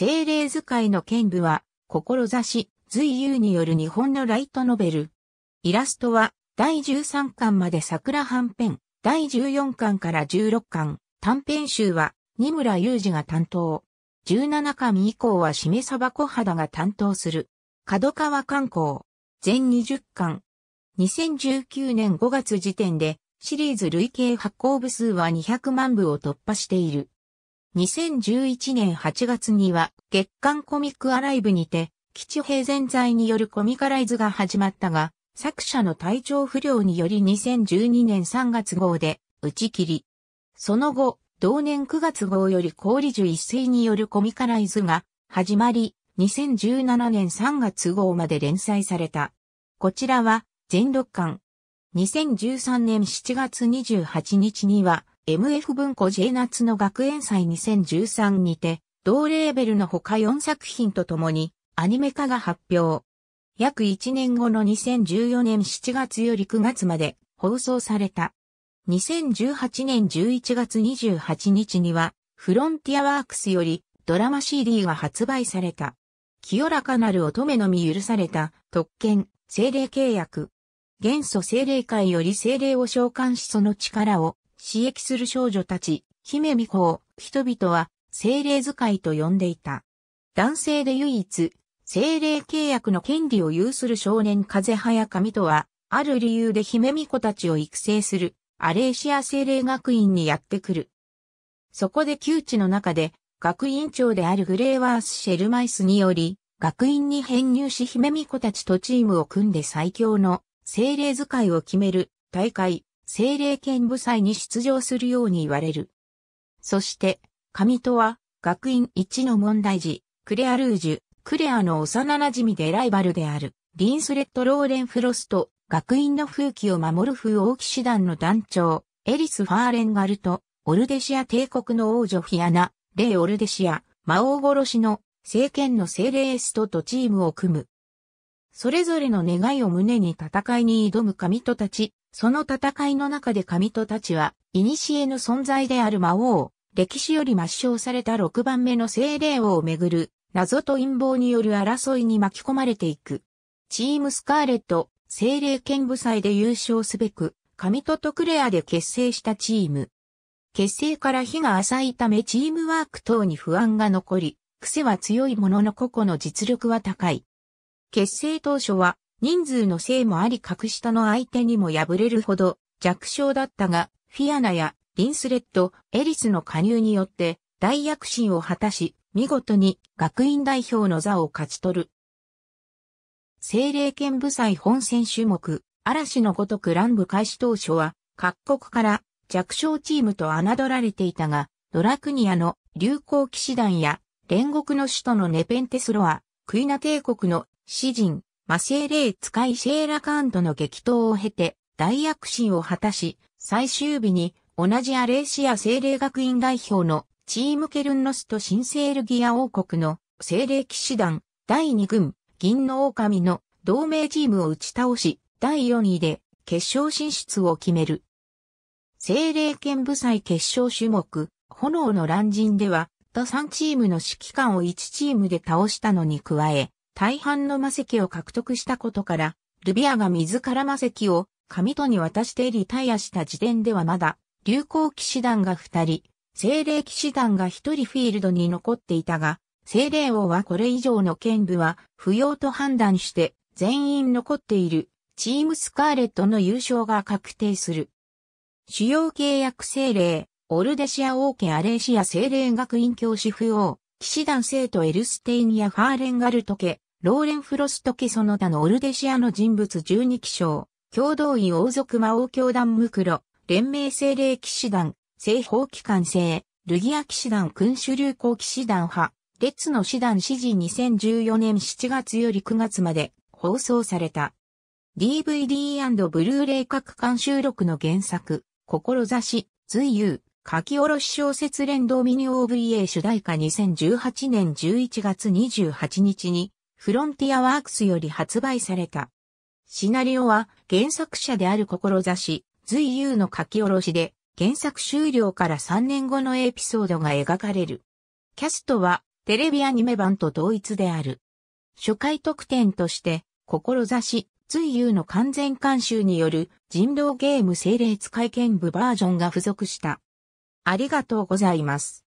精霊使いの剣舞は、志、随遊による日本のライトノベル。イラストは、第13巻まで桜半編、第14巻から16巻、短編集は、二村雄二が担当。17巻以降はしめさばこ肌が担当する。角川観光。全20巻。2019年5月時点で、シリーズ累計発行部数は200万部を突破している。2011年8月には月刊コミックアライブにて、基地平全罪によるコミカライズが始まったが、作者の体調不良により2012年3月号で打ち切り。その後、同年9月号より氷樹一世によるコミカライズが始まり、2017年3月号まで連載された。こちらは全6巻。2013年7月28日には MF 文庫 J 夏の学園祭2013にて、同レーベルの他4作品とともに、アニメ化が発表。約1年後の2014年7月より9月まで放送された。2018年11月28日には、フロンティアワークスよりドラマ CD が発売された。清らかなる乙女のみ許された特権、精霊契約。元素精霊界より精霊を召喚しその力を刺激する少女たち、姫美子を人々は精霊使いと呼んでいた。男性で唯一、精霊契約の権利を有する少年風早神とは、ある理由で姫美子たちを育成する、アレーシア精霊学院にやってくる。そこで窮地の中で、学院長であるグレーワース・シェルマイスにより、学院に編入し姫美子たちとチームを組んで最強の精霊使いを決める大会、精霊剣舞祭に出場するように言われる。そして、神戸は、学院一の問題児、クレアルージュ、クレアの幼馴染でライバルである、リンスレット・ローレン・フロスト、学院の風紀を守る風王騎士団の団長、エリス・ファーレンガルト、オルデシア帝国の王女フィアナ、レイ・オルデシア、魔王殺しの、聖剣の精霊エストとチームを組む。それぞれの願いを胸に戦いに挑む神とたち、その戦いの中で神戸たちは、古の存在である魔王、歴史より抹消された6番目の精霊王をめぐる、謎と陰謀による争いに巻き込まれていく。チームスカーレット、精霊剣舞祭で優勝すべく、神戸とクレアで結成したチーム。結成から日が浅いためチームワーク等に不安が残り、癖は強いものの個々の実力は高い。結成当初は人数のせいもあり格下の相手にも敗れるほど弱小だったが、フィアナやリンスレッド、エリスの加入によって大躍進を果たし、見事に学院代表の座を勝ち取る。政令剣部祭本戦種目、嵐のごとく乱舞開始当初は、各国から弱小チームと侮られていたが、ドラクニアの流行騎士団や、煉獄の首都のネペンテスロア、クイナ帝国の詩人、マシエレー使いシェーラカンとの激闘を経て大躍進を果たし、最終日に同じアレーシア精霊学院代表のチームケルンノスと新セールギア王国の精霊騎士団第2軍銀の狼の同盟チームを打ち倒し第4位で決勝進出を決める。精霊剣部祭決勝種目炎の乱人では他3チームの指揮官を1チームで倒したのに加え大半の魔石を獲得したことから、ルビアが自ら魔石を神戸に渡してリタイアした時点ではまだ、流行騎士団が二人、精霊騎士団が一人フィールドに残っていたが、精霊王はこれ以上の剣舞は不要と判断して全員残っているチームスカーレットの優勝が確定する。主要契約精霊、オルデシア王家アレーシア精霊学院教師不王、騎士団生徒エルステイニア・ファーレンガルト家、ローレン・フロスト家その他のオルデシアの人物12騎将、共同位王族魔王教団ムクロ、連盟精霊騎士団、政法機関制、ルギア騎士団君主流行騎士団派、列の師団指示2014年7月より9月まで放送された。DVD& ブルーレイ各館収録の原作、志、随遊、書き下ろし小説連動ミニ OVA 主題歌2018年11月28日にフロンティアワークスより発売された。シナリオは原作者である志、随優の書き下ろしで、原作終了から3年後のエピソードが描かれる。キャストはテレビアニメ版と同一である。初回特典として、志、随優の完全監修による人狼ゲーム精霊使い剣部バージョンが付属した。ありがとうございます。